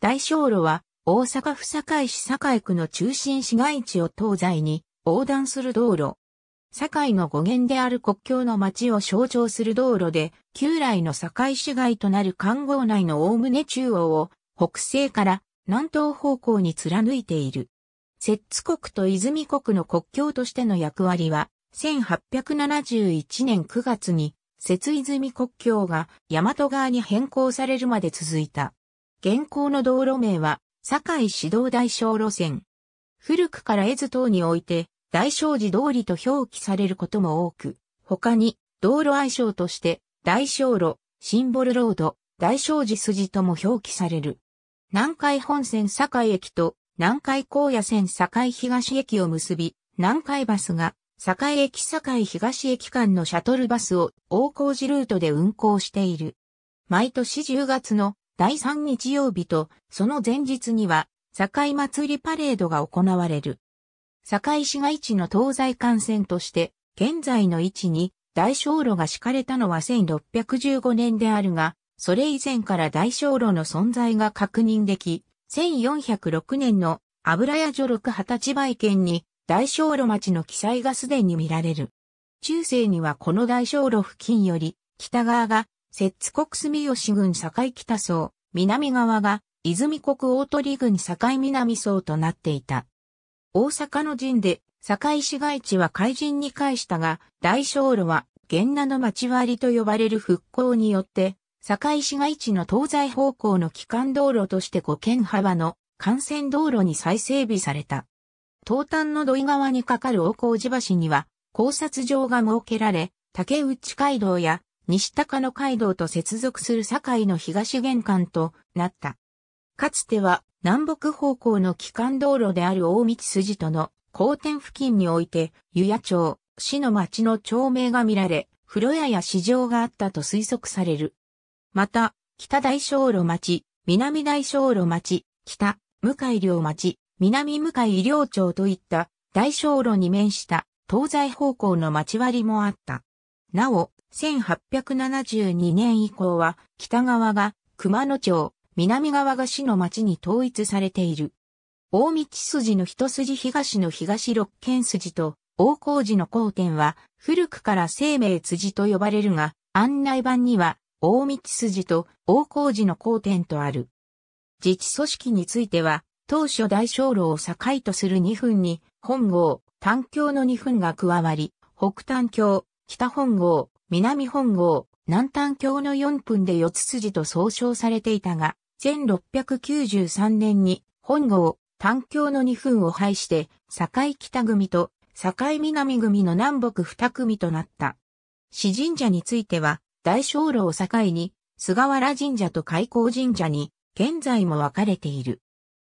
大正路は大阪府堺市堺区の中心市街地を東西に横断する道路。堺の語源である国境の町を象徴する道路で、旧来の堺市街となる環号内のおおむね中央を北西から南東方向に貫いている。摂津国と泉国の国境としての役割は、1871年9月に、摂泉国境が大和側に変更されるまで続いた。現行の道路名は、堺市道大小路線。古くから絵図等において、大小寺通りと表記されることも多く、他に、道路愛称として、大小路、シンボルロード、大小寺筋とも表記される。南海本線堺駅と南海高野線堺東駅を結び、南海バスが堺駅堺東駅間のシャトルバスを大工事ルートで運行している。毎年10月の第3日曜日と、その前日には、堺祭りパレードが行われる。堺市街地の東西幹線として、現在の位置に大小路が敷かれたのは1615年であるが、それ以前から大小路の存在が確認でき、1406年の油屋女六二十歳売券に大小路町の記載がすでに見られる。中世にはこの大小路付近より北側が摂津国住吉郡境北層、南側が、泉国大鳥郡境南層となっていた。大阪の陣で、堺市街地は海陣に返したが、大小路は、源那の町割りと呼ばれる復興によって、堺市街地の東西方向の基幹道路として5県幅の幹線道路に再整備された。東端の土井川に架かる大麹橋には、考察場が設けられ、竹内街道や西高野街道と接続する堺の東玄関となった。かつては南北方向の基幹道路である大道筋との交点付近において、湯屋町、市の町の町名が見られ、風呂屋や市場があったと推測される。また、北大小路町、南大小路町、北、向井両町、南向井療町といった大小路に面した東西方向の町割りもあった。なお、1872年以降は北側が熊野町、南側が市の町に統一されている。大道筋の一筋東の東六軒筋と大工寺の交点は古くから生命辻と呼ばれるが案内板には大道筋と大工寺の交点とある。自治組織については当初大小路を境とする2分に本郷、丹郷の2分が加わり、北丹郷、北本郷、南本郷、南丹橋の4分で四つ筋と総称されていたが、1693年に本郷、丹橋の2分を廃して、境北組と境南組の南北2組となった。市神社については、大小路を境に、菅原神社と開港神社に、現在も分かれている。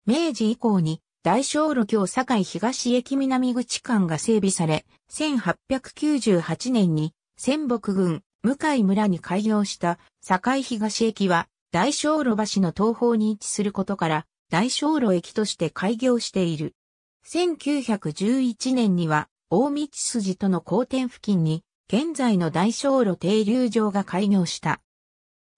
明治以降に、大小路京境東駅南口間が整備され、1898年に仙北郡、向井村に開業した堺東駅は大正路橋の東方に位置することから大正路駅として開業している。1911年には大道筋との交点付近に現在の大正路停留場が開業した。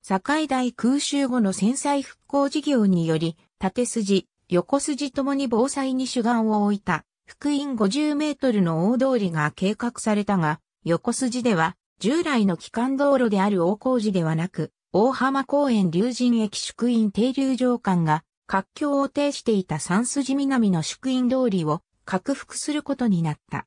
堺大空襲後の戦災復興事業により、縦筋、横筋ともに防災に主眼を置いた、福音50メートルの大通りが計画されたが、横筋では、従来の機関道路である大工事ではなく、大浜公園竜神駅宿院停留場間が、活況を呈していた三筋南の宿院通りを、拡幅することになった。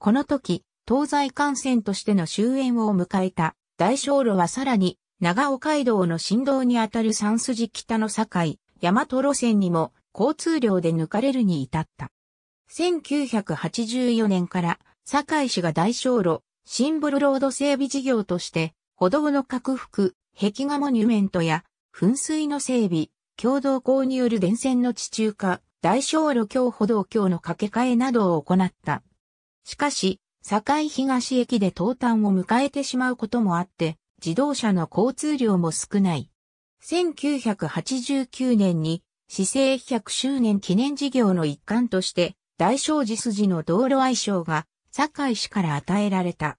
この時、東西幹線としての終焉を迎えた大小路はさらに長尾街道の振動にあたる三筋北の境、大和路線にも交通量で抜かれるに至った。1984年から堺市が大小路、シンボルロード整備事業として、歩道の拡幅、壁画モニュメントや、噴水の整備、共同購入る電線の地中化、大小路橋歩道橋の架け替えなどを行った。しかし、堺東駅で東端を迎えてしまうこともあって、自動車の交通量も少ない。1989年に、市政100周年記念事業の一環として、大正寺筋の道路愛称が堺市から与えられた。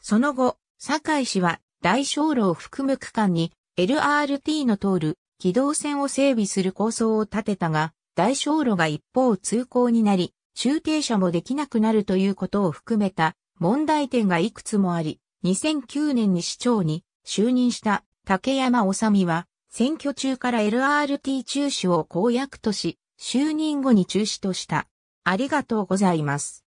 その後、堺市は大小路を含む区間に LRT の通る軌道線を整備する構想を立てたが、大小路が一方通行になり、中継車もできなくなるということを含めた問題点がいくつもあり、2009年に市長に就任した竹山治美は、選挙中から LRT 中止を公約とし、就任後に中止とした。ありがとうございます。